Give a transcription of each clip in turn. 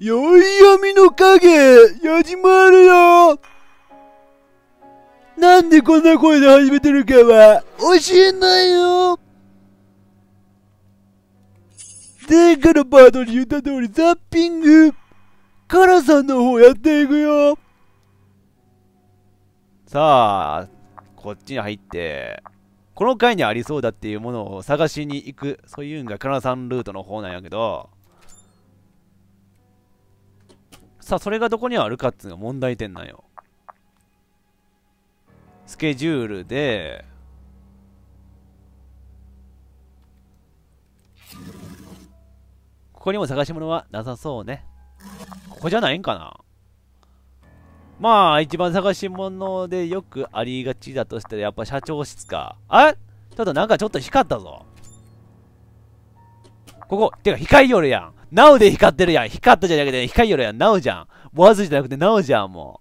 宵闇の影、じまるよなんでこんな声で始めてるかは、教えないよ前回のパートに言った通り、ザッピングカラさんの方やっていくよさあ、こっちに入って、この階にありそうだっていうものを探しに行く、そういうんがカラさんルートの方なんやけど、さあ、それがどこにあるかっていうのが問題点なんよ。スケジュールで、ここにも探し物はなさそうね。ここじゃないんかなまあ、一番探し物でよくありがちだとしたら、やっぱ社長室か。あちょっとなんかちょっと光ったぞ。ここ、てか光よるやん。なおで光ってるやん。光ったじゃなくて、光よるやん。なおじゃん。ボアズじゃなくてなおじゃん、も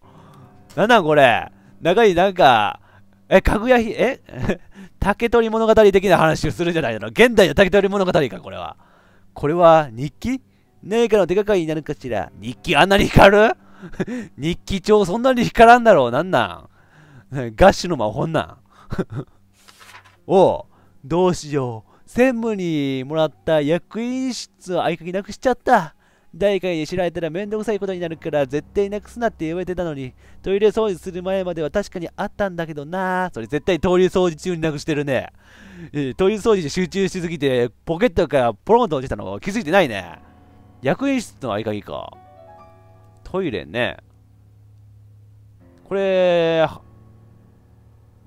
う。なんなんこれ。中になんか、え、かぐやひ、え 竹取物語的な話をするじゃないの。現代の竹取物語か、これは。これは日記何かの手がかりになるかしら。日記あんなに光る 日記帳そんなに光らんだろう。なんなん ガッシュの魔法なんおう、どうしよう。専務にもらった役員室を合鍵なくしちゃった。誰かに知られたらめんどくさいことになるから絶対なくすなって言われてたのに、トイレ掃除する前までは確かにあったんだけどなそれ絶対トイレ掃除中になくしてるね。えー、トイレ掃除に集中しすぎて、ポケットからポロンと落ちたの気づいてないね。役員室の合鍵か。トイレね。これ、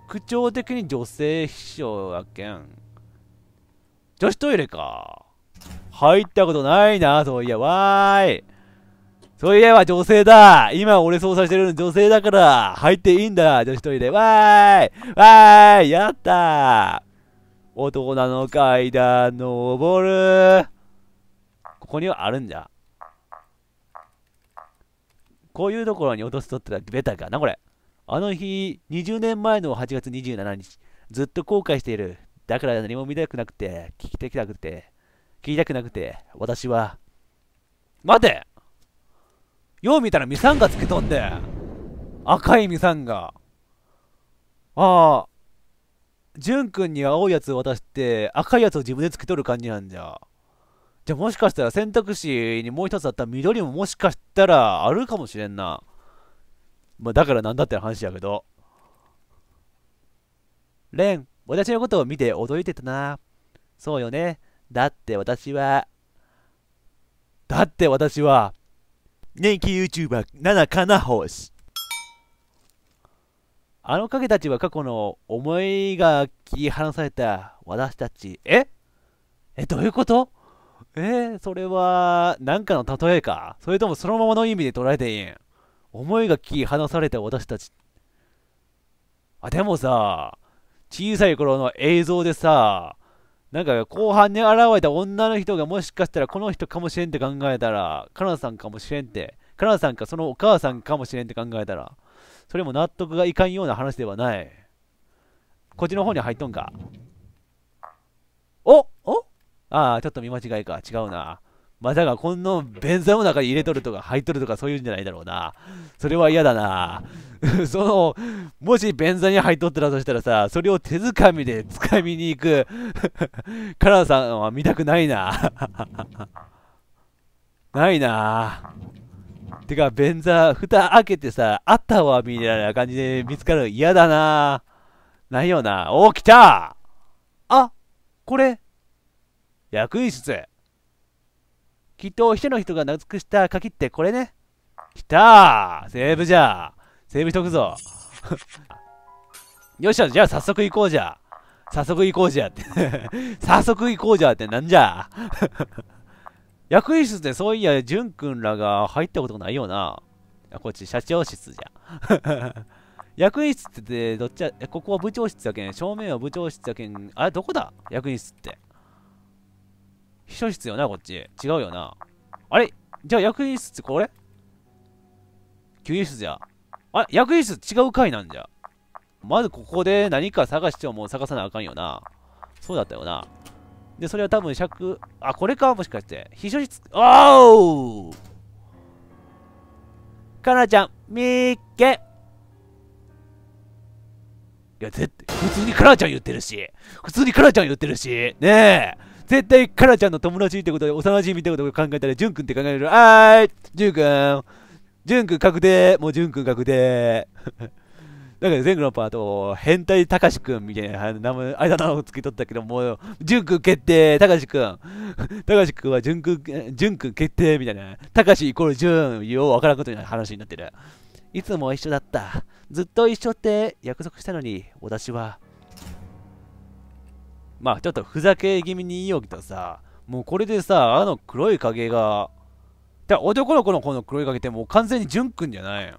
口調的に女性秘書やけん。女子トイレか。入ったことないな、そういや、わーい。そういえば女性だ。今俺操作してるの女性だから、入っていいんだ、女子トイレ。わーい。わーい。やったー。男の階段登る。ここにはあるんじゃ。こういうところに落とすとったらベタかな、これ。あの日、20年前の8月27日、ずっと後悔している。だから何も見たくなくて、聞きたくなくて、聞きたくなくて、私は。待てよう見たらミサンガつけとんで赤いミサンガ。ああ。ュン君に青いやつを渡して、赤いやつを自分でつけとる感じなんじゃ。じゃもしかしたら選択肢にもう一つあった緑ももしかしたらあるかもしれんな。まあだからなんだって話やけど。レン。私のことを見て驚いてたな。そうよね。だって私は、だって私は、人気 YouTuber、七かな星。あの影たちは過去の思いが切り離された私たち。ええ、どういうことえー、それは、なんかの例えかそれともそのままの意味で捉えていいん思いが切り離された私たち。あ、でもさ、小さい頃の映像でさ、なんか後半に現れた女の人がもしかしたらこの人かもしれんって考えたら、カナさんかもしれんって、カナさんかそのお母さんかもしれんって考えたら、それも納得がいかんような話ではない。こっちの方に入っとんか。おおああ、ちょっと見間違いか。違うな。まさかこの便座の中に入れとるとか入っとるとかそういうんじゃないだろうな。それは嫌だな。その、もし便座に入っとったらとしたらさ、それを手づかみで掴みに行く カラーさんは見たくないな。ないな。てか、便座、蓋開けてさ、あったわ、みたいな感じで見つかる。嫌だな。ないよな。お、来たあこれ役員室。きっと一人の人が懐くした鍵ってこれね。きたーセーブじゃセーブしとくぞ。よっしゃ、じゃあ早速行こうじゃ。早速行こうじゃって 早速行こうじゃってなんじゃ。役員室ってそういや、淳くんらが入ったことないよな。こっち、社長室じゃ。役員室って、どっちや、ここは部長室やけん。正面は部長室やけん。あれ、どこだ役員室って。秘書室よな、こっち。違うよな。あれじゃあ役員室ってこれ給油室じゃ。あれ役員室違う回なんじゃ。まずここで何か探してももう探さなあかんよな。そうだったよな。で、それは多分尺、あ、これか、もしかして。秘書室、おーかなちゃん、みーけいや、絶対、普通にかなちゃん言ってるし、普通にかなちゃん言ってるし、ねえ、絶対、カラちゃんの友達ってことで、幼馴染ってことを考えたら、ジュン君って考える。あーいジュン君ジュン君確定もうジュン君確定だから前後のパート、変態たかしくんみたいな名前、あいだなを付けとったけど、もう、ジュン君決定たかしくんたかしくんはジュン君、ジュン君決定みたいな。たかしイコールジュン、ようわからんことになる話になってる。いつも一緒だった。ずっと一緒って約束したのに、私はまあちょっとふざけ気味に言いようけどさ、もうこれでさ、あの黒い影が、だ男の子のこの黒い影ってもう完全に純くんじゃない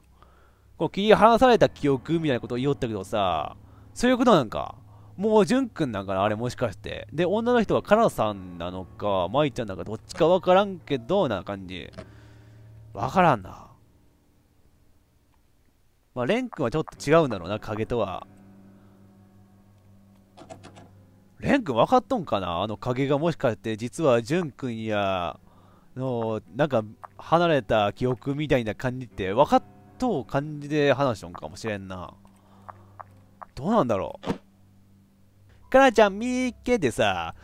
こう切り離された記憶みたいなことを言おったけどさ、そういうことなんか。もう純くんなんかなあれもしかして。で、女の人はカナさんなのか、イちゃんなんかどっちかわからんけど、な感じ。わからんな。まあ、レン君はちょっと違うんだろうな、影とは。レン君分かっとんかなあの影がもしかして実はン君やのなんか離れた記憶みたいな感じって分かっとう感じで話しとんかもしれんなどうなんだろうかなちゃん見っけでさ、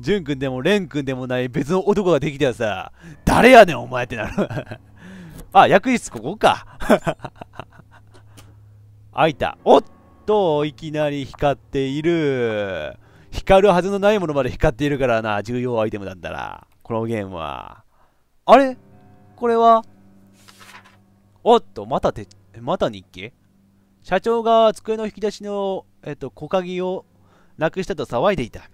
ジュン君でもレン君でもない別の男ができたらさ、誰やねんお前ってなるあ、役室ここか 開いた。おっと、いきなり光っている。光るはずのないものまで光っているからな、重要アイテムなんだな。このゲームは。あれこれはおっと、またて、また日記社長が机の引き出しの、えっと、木鍵をなくしたと騒いでいた。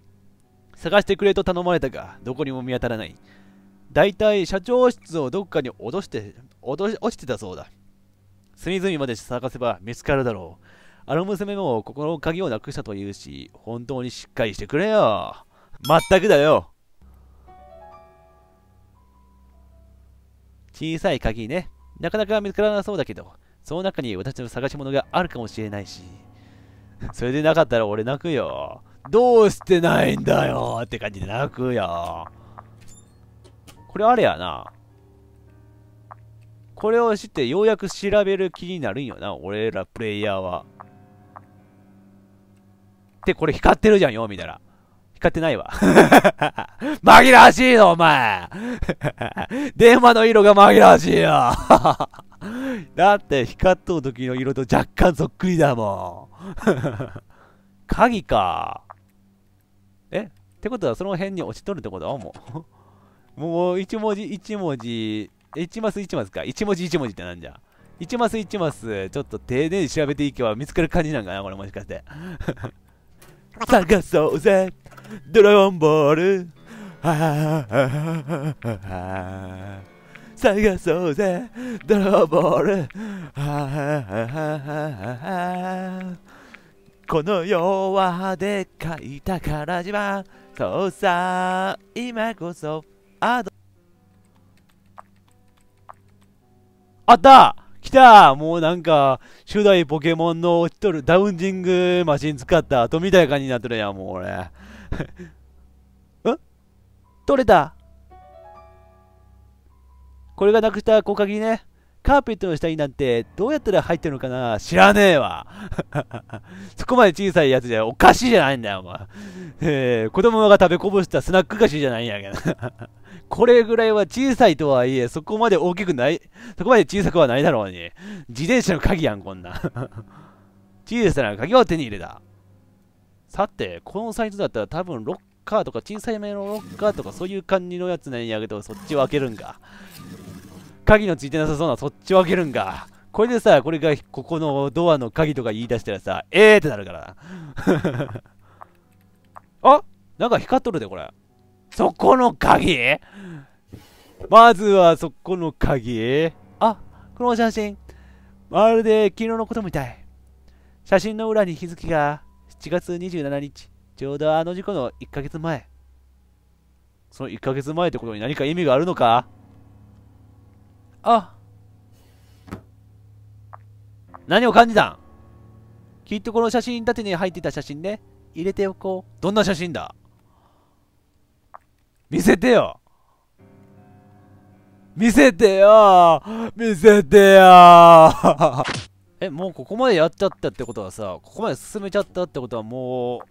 探してくれと頼まれたが、どこにも見当たらない。大体、社長室をどっかに落として、落とし、落ちてたそうだ。隅々まで探せば見つかるだろう。あの娘も心の鍵をなくしたというし、本当にしっかりしてくれよ。まったくだよ。小さい鍵ね。なかなか見つからなそうだけど、その中に私の探し物があるかもしれないし。それでなかったら俺泣くよ。どうしてないんだよって感じで泣くよ。これあれやな。これを知ってようやく調べる気になるんよな、俺らプレイヤーは。ってこれ光ってるじゃんよ、みたいな。光ってないわ。紛らわしいぞ、お前 電話の色が紛らわしいよ だって光っとう時の色と若干そっくりだもん。鍵か。えってことはその辺に落ちとるってことはもう。もう一文字一文字、一マス一マスか。一文字一文字ってなんじゃ1。一マス一マス、ちょっと丁寧に調べていけば見つかる感じなんかな、これもしかして。探そうぜドラゴンボール 探そうぜドラゴンボール この世はでかい宝島そうさ今こそあった来たもうなんか、初代ポケモンの落ちとるダウンジングマシン使った後みたいな感じになってるやん、もう俺。ん 取れたこれがなくした効果切ね。カーペットの下になんてどうやったら入ってるのかな知らねえわ そこまで小さいやつじゃおかしいじゃないんだよ、お前。えー、子供が食べこぼしたスナック菓子じゃないんやけど。これぐらいは小さいとはいえ、そこまで大きくない、そこまで小さくはないだろうに。自転車の鍵やん、こんな。小さな鍵を手に入れた。さて、このサイズだったら多分ロッカーとか小さい目のロッカーとかそういう感じのやつなんやけど、そっちを開けるんか。鍵のついてなさそうなそっちを開けるんか。これでさ、これがここのドアの鍵とか言い出したらさ、えーってなるから あなんか光っとるで、これ。そこの鍵まずはそこの鍵。あこの写真。まるで昨日のことみたい。写真の裏に日付が7月27日。ちょうどあの事故の1ヶ月前。その1ヶ月前ってことに何か意味があるのかあ何を感じたんきっとこの写真縦に入ってた写真ね入れておこうどんな写真だ見せてよ見せてよ見せてよ えもうここまでやっちゃったってことはさここまで進めちゃったってことはもうこ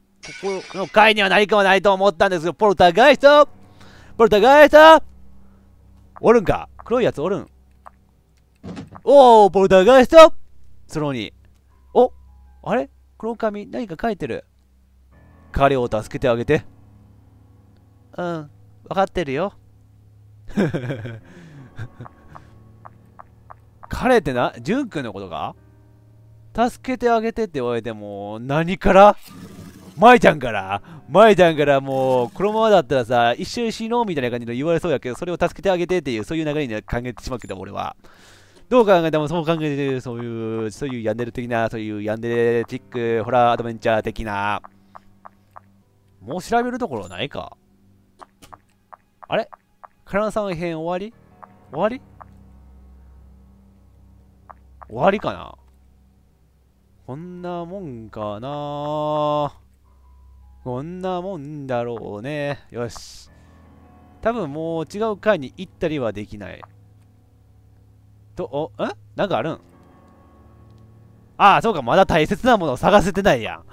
この回には何かはないと思ったんですけどポルタガイストポルタガイストおるんか黒いやつおるんおお、ポルターガイストスローに。おあれ黒髪、何か書いてる。彼を助けてあげて。うん、分かってるよ。彼ってな、ジュン君のことか助けてあげてって言われても、何から舞ちゃんから舞ちゃんからもう、このままだったらさ、一緒に死のうみたいな感じで言われそうだけど、それを助けてあげてっていう、そういう流れに考えてしまうけど、俺は。どう考えてもそう考えてる、そういう、そういうヤンデル的な、そういうヤンデレチック、ホラーアドベンチャー的な。もう調べるところないか。あれカランさん編終わり終わり終わりかなこんなもんかなこんなもんだろうね。よし。多分もう違う回に行ったりはできない。ど、お、んなんかあるんああ、そうか、まだ大切なものを探せてないやん。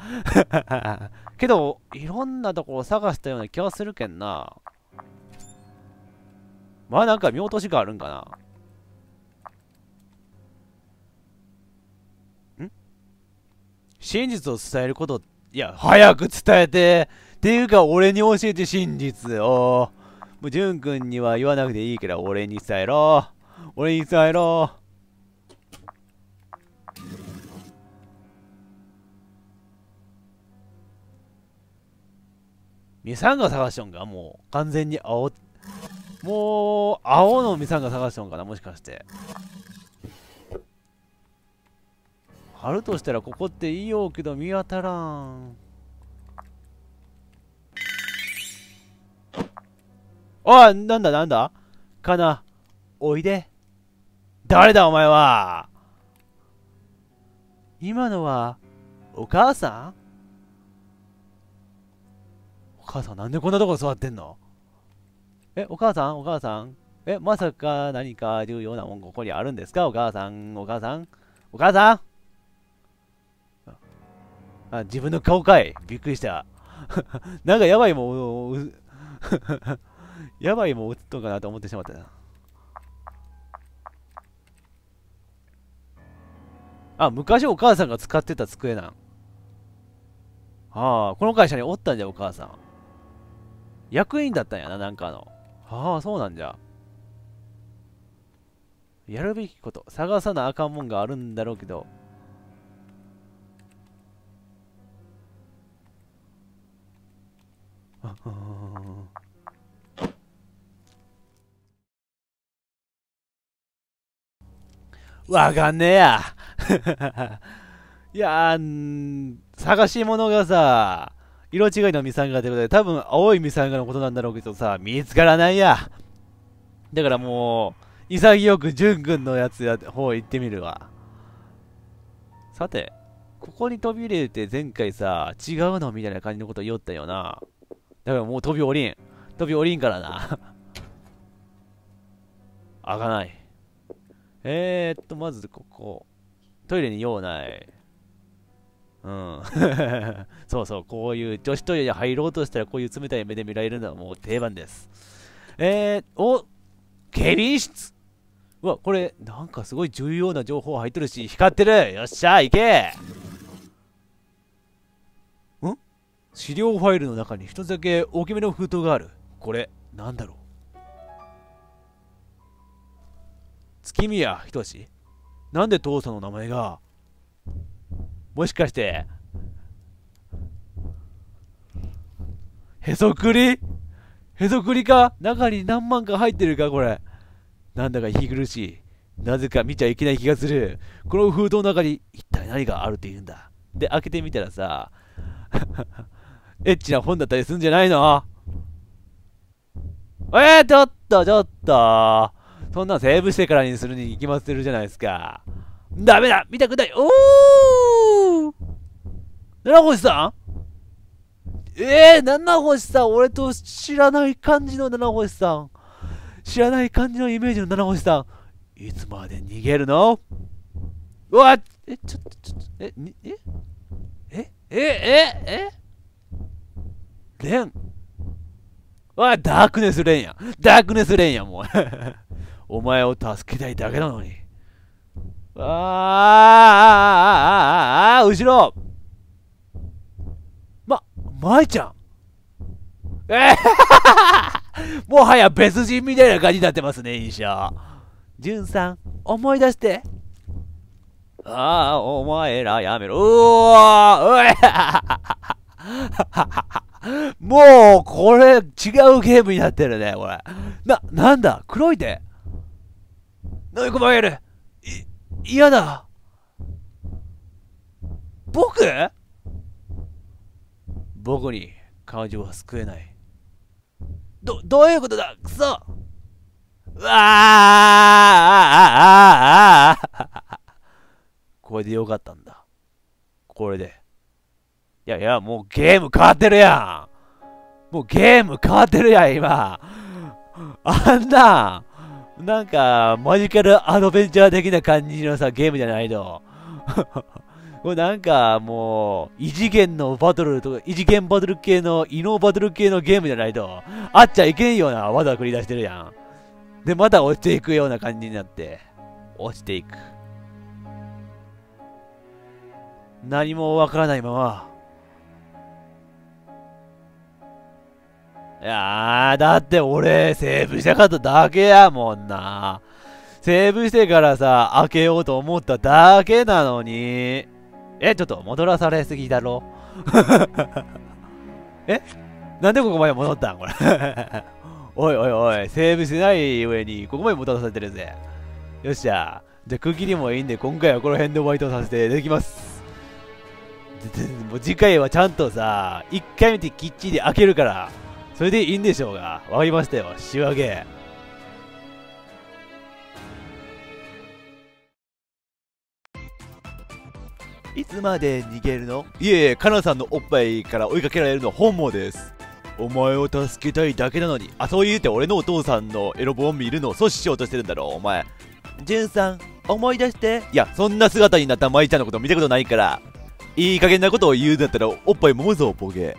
けど、いろんなとこを探したような気はするけんな。まあなんか見落としがあるんかな。真実を伝えること、いや、早く伝えてっていうか、俺に教えて真実を。もう、淳君には言わなくていいけど、俺に伝えろ。俺に伝えろミサンガ探しとんかもう完全に青もう青のミサンガ探しとんかなもしかしてあるとしたらここっていいよけど見当たらんあなんだなんだかなおいで誰だお前は今のは、お母さんお母さんなんでこんなとこ座ってんのえ、お母さんお母さんえ、まさか何か重要なもんここにあるんですかお母さんお母さんお母さんあ、自分の顔かいびっくりした。なんかやばいもん、やばいもん映っとんかなと思ってしまったな。あ、昔お母さんが使ってた机なん。ああ、この会社におったんじゃ、お母さん。役員だったんやな、なんかの。ああ、そうなんじゃ。やるべきこと、探さなあかんもんがあるんだろうけど。ああ。わかんねえや。いやー、探し物がさ、色違いのミサンガということで、多分青いミサンガのことなんだろうけどさ、見つからないや。だからもう、潔く純君のやつや、方行ってみるわ。さて、ここに飛び入れて前回さ、違うのみたいな感じのこと言おったよな。だからもう飛び降りん。飛び降りんからな。開かない。えーっと、まずここ。トイレに用ない。うん。そうそう、こういう女子トイレに入ろうとしたらこういう冷たい目で見られるのはもう定番です。えー、おケビン室うわ、これ、なんかすごい重要な情報入ってるし、光ってるよっしゃ、行けん資料ファイルの中に一つだけ大きめの封筒がある。これ、なんだろう月宮仁なんで父さんの名前が、もしかして、へそくりへそくりか中に何万か入ってるかこれ。なんだか息苦しい。なぜか見ちゃいけない気がする。この封筒の中に一体何があるって言うんだ。で、開けてみたらさ、エッチな本だったりするんじゃないのえー、ちょっと、ちょっと。そんなセーブしてからにするに決まってるじゃないですか。ダメだ見たくないおー七星さんえー、七星さん俺と知らない感じの七星さん知らない感じのイメージの七星さんいつまで逃げるのうわえ、ちょっと、ちょっと、え、に、ええ、え、え、えレン。わ、ダークネスレンや。ダークネスレンや、もう。お前を助けたいだけなのに。ああ、ああ、ああ、後ろま、舞ちゃんえー、もはや別人みたいな感じになってますね、印象。じゅんさん、思い出して。ああ、お前らやめろ。ううえ もう、これ、違うゲームになってるね、これ。な、なんだ黒いで飲み込まれるい、嫌だ僕僕に彼女は救えない。ど、どういうことだくそうわあこれでよかったんだ。これで。いやいや、もうゲーム変わってるやんもうゲーム変わってるやん、今あんななんか、マジカルアドベンチャー的な感じのさ、ゲームじゃないの。これなんか、もう、異次元のバトルとか、異次元バトル系の、異能バトル系のゲームじゃないと、あっちゃいけんような技繰り出してるやん。で、また落ちていくような感じになって、落ちていく。何もわからないまま、いやー、だって俺、セーブしたかっただけやもんな。セーブしてからさ、開けようと思っただけなのに。え、ちょっと戻らされすぎだろ えなんでここまで戻ったんこれ おいおいおい、セーブしない上に、ここまで戻らされてるぜ。よっしゃ。じゃあ区切りもいいんで、今回はこの辺でバイトさせていただきます。もう次回はちゃんとさ、1回見てきっちり開けるから。それでいいんでしょうが。わかりましたよ。仕上げ。いつまで逃げるのいえいえ、カナさんのおっぱいから追いかけられるの本望です。お前を助けたいだけなのに、あ、そう言うて俺のお父さんのエロ本を見るのを阻止しようとしてるんだろう、お前。ジュンさん、思い出して。いや、そんな姿になった舞ちゃんのこと見たことないから。いい加減なことを言うんだったら、おっぱい揉むぞ、ボケ。